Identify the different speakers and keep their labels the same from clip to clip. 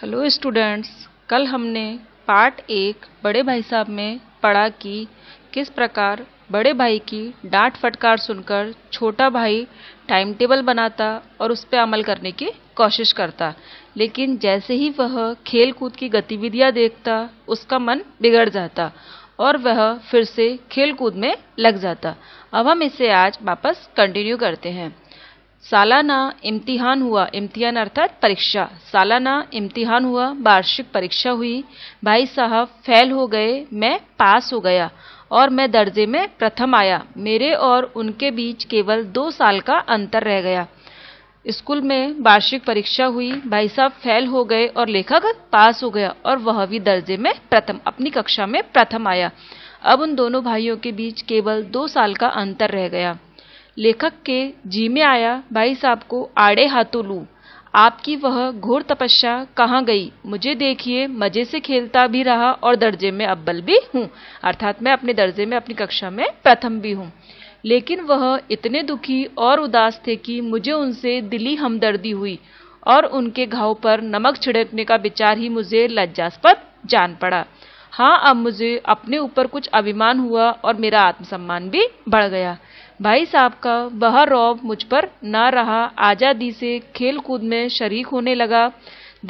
Speaker 1: hello students कल हमने part एक बड़े भाई साहब में पढ़ा कि किस प्रकार बड़े भाई की डांट फटकार सुनकर छोटा भाई टाइम टेबल बनाता और उस पर अमल करने की कोशिश करता लेकिन जैसे ही वह खेल कूद की गतिविधियां देखता उसका मन बिगड़ जाता और वह फिर से खेल कूद में लग जाता अब हम इसे आज वापस कंटिन्यू करते हैं सालाना इम्तिहान हुआ इम्तिहान अर्थात परीक्षा सालाना इम्तिहान हुआ वार्षिक परीक्षा हुई भाई साहब फेल हो गए मैं पास हो गया और मैं दर्जे में प्रथम आया मेरे और उनके बीच केवल दो साल का अंतर रह गया स्कूल में वार्षिक परीक्षा हुई भाई साहब फेल हो गए और लेखक पास हो गया और वह भी दर्जे में प्रथम अपनी कक्षा में प्रथम आया अब उन दोनों भाइयों के बीच केवल दो साल का अंतर रह गया लेखक के जी में आया भाई साहब को आड़े हाथों लूँ आपकी वह घोर तपस्या कहाँ गई मुझे देखिए मजे से खेलता भी रहा और दर्जे में अब्बल भी हूँ अर्थात मैं अपने दर्जे में अपनी कक्षा में प्रथम भी हूँ लेकिन वह इतने दुखी और उदास थे कि मुझे उनसे दिली हमदर्दी हुई और उनके घाव पर नमक छिड़कने का विचार ही मुझे लज्जास्पद जान पड़ा हाँ अब मुझे अपने ऊपर कुछ अभिमान हुआ और मेरा आत्मसम्मान भी बढ़ गया भाई साहब का वह रौब मुझ पर ना रहा आज़ादी से खेल कूद में शरीक होने लगा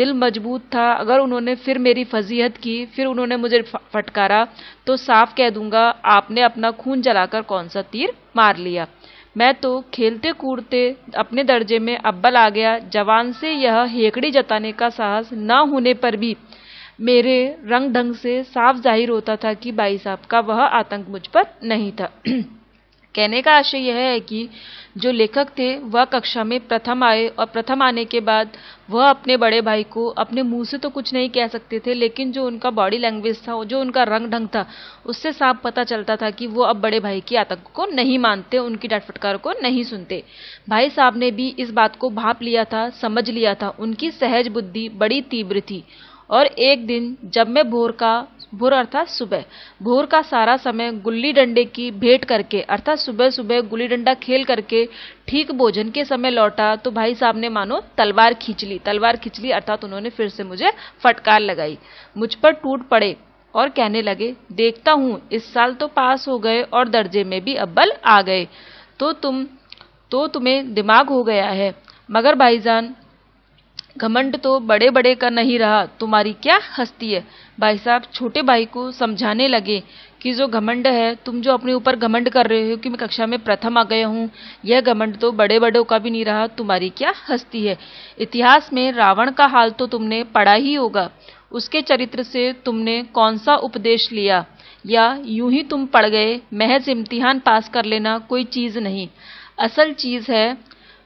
Speaker 1: दिल मजबूत था अगर उन्होंने फिर मेरी फजीहत की फिर उन्होंने मुझे फटकारा तो साफ कह दूंगा आपने अपना खून जलाकर कौन सा तीर मार लिया मैं तो खेलते कूदते अपने दर्जे में अब्बल आ गया जवान से यह हेकड़ी जताने का साहस न होने पर भी मेरे रंग ढंग से साफ जाहिर होता था कि भाई साहब का वह आतंक मुझ पर नहीं था कहने का आशय यह है कि जो लेखक थे वह कक्षा में प्रथम आए और प्रथम आने के बाद वह अपने बड़े भाई को अपने मुंह से तो कुछ नहीं कह सकते थे लेकिन जो उनका बॉडी लैंग्वेज था जो उनका रंग ढंग था उससे साफ पता चलता था कि वो अब बड़े भाई की आतंक को नहीं मानते उनकी डांट फटकार को नहीं सुनते भाई साहब ने भी इस बात को भाप लिया था समझ लिया था उनकी सहज बुद्धि बड़ी तीव्र थी और एक दिन जब मैं भोर का भोर अर्थात सुबह भोर का सारा समय गुल्ली डंडे की भेंट करके अर्थात सुबह सुबह गुल्ली डंडा खेल करके ठीक भोजन के समय लौटा तो भाई साहब ने मानो तलवार खींच ली तलवार खींच ली अर्थात उन्होंने फिर से मुझे फटकार लगाई मुझ पर टूट पड़े और कहने लगे देखता हूँ इस साल तो पास हो गए और दर्जे में भी अब्बल आ गए तो तुम तो तुम्हें दिमाग हो गया है मगर भाईजान घमंड तो बड़े बड़े का नहीं रहा तुम्हारी क्या हस्ती है भाई साहब छोटे भाई को समझाने लगे कि जो घमंड है तुम जो अपने ऊपर घमंड कर रहे हो कि मैं कक्षा में प्रथम आ गया हूँ यह घमंड तो बड़े बड़ों का भी नहीं रहा तुम्हारी क्या हस्ती है इतिहास में रावण का हाल तो तुमने पढ़ा ही होगा उसके चरित्र से तुमने कौन सा उपदेश लिया या यूं ही तुम पढ़ गए महज इम्तिहान पास कर लेना कोई चीज़ नहीं असल चीज़ है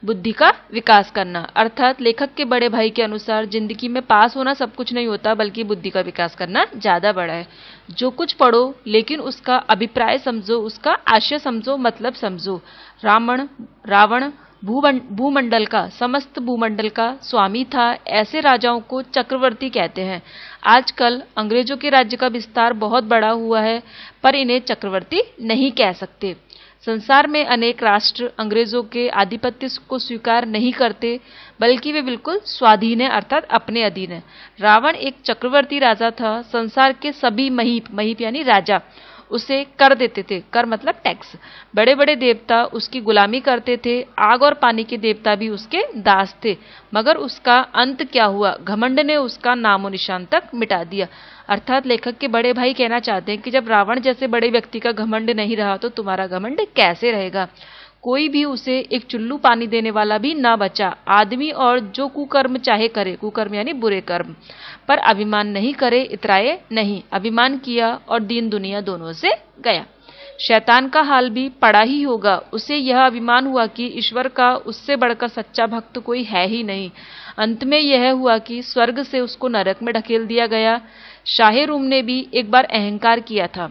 Speaker 1: बुद्धि का विकास करना अर्थात लेखक के बड़े भाई के अनुसार जिंदगी में पास होना सब कुछ नहीं होता बल्कि बुद्धि का विकास करना ज़्यादा बड़ा है जो कुछ पढ़ो लेकिन उसका अभिप्राय समझो उसका आशय समझो मतलब समझो रावण रावण भूमंडल का समस्त भूमंडल का स्वामी था ऐसे राजाओं को चक्रवर्ती कहते हैं आजकल अंग्रेजों के राज्य का विस्तार बहुत बड़ा हुआ है पर इन्हें चक्रवर्ती नहीं कह सकते संसार में अनेक राष्ट्र अंग्रेजों के आधिपत्य को स्वीकार नहीं करते बल्कि वे बिल्कुल स्वाधीन है अर्थात अपने अधीन है रावण एक चक्रवर्ती राजा था संसार के सभी महीप महीप यानी राजा उसे कर देते थे कर मतलब टैक्स बड़े बड़े देवता उसकी गुलामी करते थे आग और पानी के देवता भी उसके दास थे मगर उसका अंत क्या हुआ घमंड ने उसका नामो निशान तक मिटा दिया अर्थात लेखक के बड़े भाई कहना चाहते हैं कि जब रावण जैसे बड़े व्यक्ति का घमंड नहीं रहा तो तुम्हारा घमंड कैसे रहेगा कोई भी उसे एक चुल्लू पानी देने वाला भी ना बचा आदमी और जो कुकर्म चाहे करे कुकर्म यानी बुरे कर्म पर अभिमान नहीं करे इतराए नहीं अभिमान किया और दीन दुनिया दोनों से गया शैतान का हाल भी पड़ा ही होगा उसे यह अभिमान हुआ कि ईश्वर का उससे बढ़कर सच्चा भक्त कोई है ही नहीं अंत में यह हुआ कि स्वर्ग से उसको नरक में ढकेल दिया गया शाहे रूम ने भी एक बार अहंकार किया था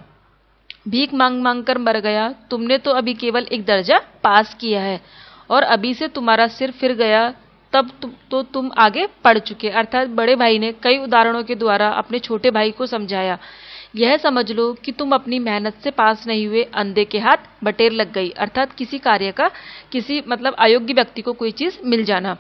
Speaker 1: भीख मांग मांग कर मर गया तुमने तो अभी केवल एक दर्जा पास किया है और अभी से तुम्हारा सिर फिर गया तब तु, तो तुम आगे पढ़ चुके अर्थात बड़े भाई ने कई उदाहरणों के द्वारा अपने छोटे भाई को समझाया यह समझ लो कि तुम अपनी मेहनत से पास नहीं हुए अंधे के हाथ बटेर लग गई अर्थात किसी कार्य का किसी मतलब अयोग्य व्यक्ति को कोई चीज़ मिल जाना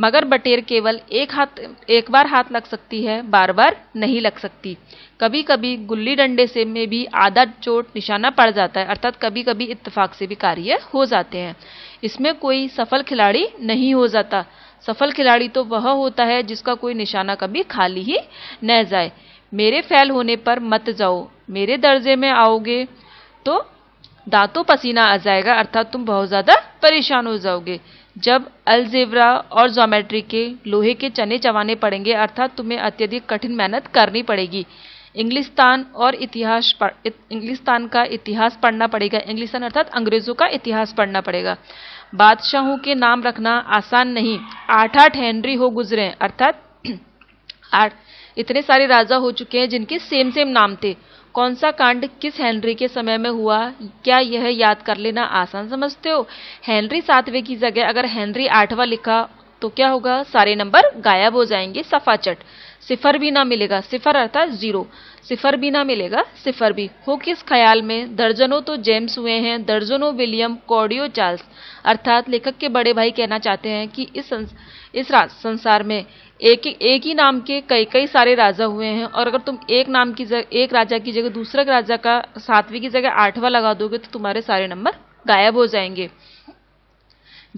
Speaker 1: मगर बटेर केवल एक हाथ एक बार हाथ लग सकती है बार बार नहीं लग सकती कभी कभी गुल्ली डंडे से में भी आधा चोट निशाना पड़ जाता है अर्थात कभी कभी इत्तेफाक से भी कार्य हो जाते हैं इसमें कोई सफल खिलाड़ी नहीं हो जाता सफल खिलाड़ी तो वह होता है जिसका कोई निशाना कभी खाली ही न जाए मेरे फैल होने पर मत जाओ मेरे दर्जे में आओगे तो दांतों पसीना आ जाएगा अर्थात तुम बहुत ज़्यादा परेशान हो जाओगे जब अलजेवरा और जोमेट्री के लोहे के चने चबाने पड़ेंगे अर्थात तुम्हें अत्यधिक कठिन मेहनत करनी पड़ेगी इंग्लिस्तान और इतिहास इंग्लिस्तान का इतिहास पढ़ना पड़ेगा इंग्लिस्तान अर्थात अंग्रेजों का इतिहास पढ़ना पड़ेगा बादशाहों के नाम रखना आसान नहीं आठ आठ हेनरी हो गुजरे अर्थात आठ इतने सारे राजा हो चुके हैं जिनके सेम सेम नाम थे कौन सा कांड किस हेनरी के समय में हुआ क्या यह याद कर लेना आसान समझते हो हेनरी सातवें की जगह अगर हेनरी आठवां लिखा तो क्या होगा सारे नंबर गायब हो जाएंगे सफाचट सिफर भी ना मिलेगा सिफर अर्थात जीरो सिफर भी ना मिलेगा सिफर भी हो किस ख्याल में दर्जनों तो जेम्स हुए हैं दर्जनों विलियम कॉडियो चार्ल्स अर्थात लेखक के बड़े भाई कहना चाहते हैं कि इस इस राज संसार में एक एक ही नाम के कई कई सारे राजा हुए हैं और अगर तुम एक नाम की जगह एक राजा की जगह दूसरे राजा का सातवीं की जगह आठवां लगा दोगे तो तुम्हारे सारे नंबर गायब हो जाएंगे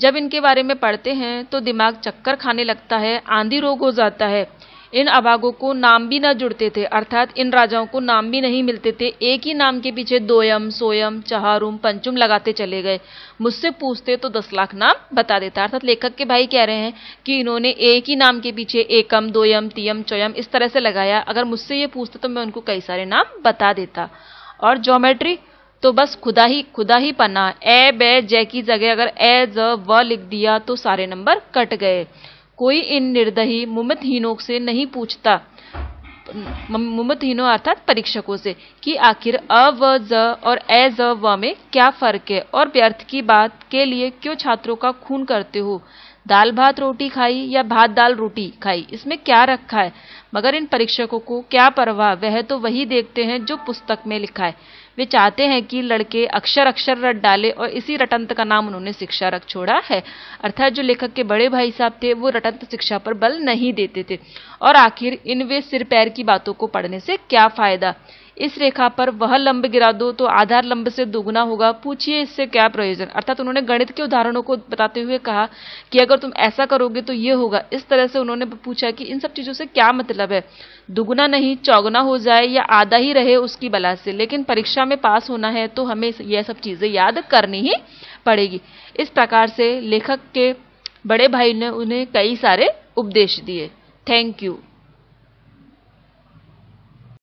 Speaker 1: जब इनके बारे में पढ़ते हैं तो दिमाग चक्कर खाने लगता है आंधी रोग हो जाता है इन अभागों को नाम भी न जुड़ते थे अर्थात इन राजाओं को नाम भी नहीं मिलते थे एक ही नाम के पीछे दोयम सोयम चहारुम पंचुम लगाते चले गए मुझसे पूछते तो दस लाख नाम बता देता अर्थात लेखक के भाई कह रहे हैं कि इन्होंने एक ही नाम के पीछे एकम दोयम तियम चौयम इस तरह से लगाया अगर मुझसे ये पूछते तो मैं उनको कई सारे नाम बता देता और ज्योमेट्री तो बस खुदा ही खुदा ही पना ए बे जय की जगह अगर ए ज व लिख दिया तो सारे नंबर कट गए कोई इन निर्दयी मुमतहीनों से नहीं पूछता मुमतहीनों अर्थात परीक्षकों से कि आखिर अ व ज और ए ज व में क्या फर्क है और व्यर्थ की बात के लिए क्यों छात्रों का खून करते हो दाल भात रोटी खाई या भात दाल रोटी खाई इसमें क्या रखा है मगर इन परीक्षकों को क्या परवाह वह तो वही देखते हैं जो पुस्तक में लिखा है वे चाहते हैं कि लड़के अक्षर अक्षर रट डाले और इसी रटंत का नाम उन्होंने शिक्षा रख छोड़ा है अर्थात जो लेखक के बड़े भाई साहब थे वो रटंत शिक्षा पर बल नहीं देते थे और आखिर इन वे सिर पैर की बातों को पढ़ने से क्या फायदा इस रेखा पर वह लंब गिरा दो तो आधार लंब से दोगुना होगा पूछिए इससे क्या प्रयोजन अर्थात उन्होंने गणित के उदाहरणों को बताते हुए कहा कि अगर तुम ऐसा करोगे तो ये होगा इस तरह से उन्होंने पूछा कि इन सब चीजों से क्या मतलब मतलब है दुगुना नहीं चौगुना हो जाए या आधा ही रहे उसकी बला से लेकिन परीक्षा में पास होना है तो हमें यह सब चीज़ें याद करनी ही पड़ेगी इस प्रकार से लेखक के बड़े भाई ने उन्हें कई सारे उपदेश दिए थैंक यू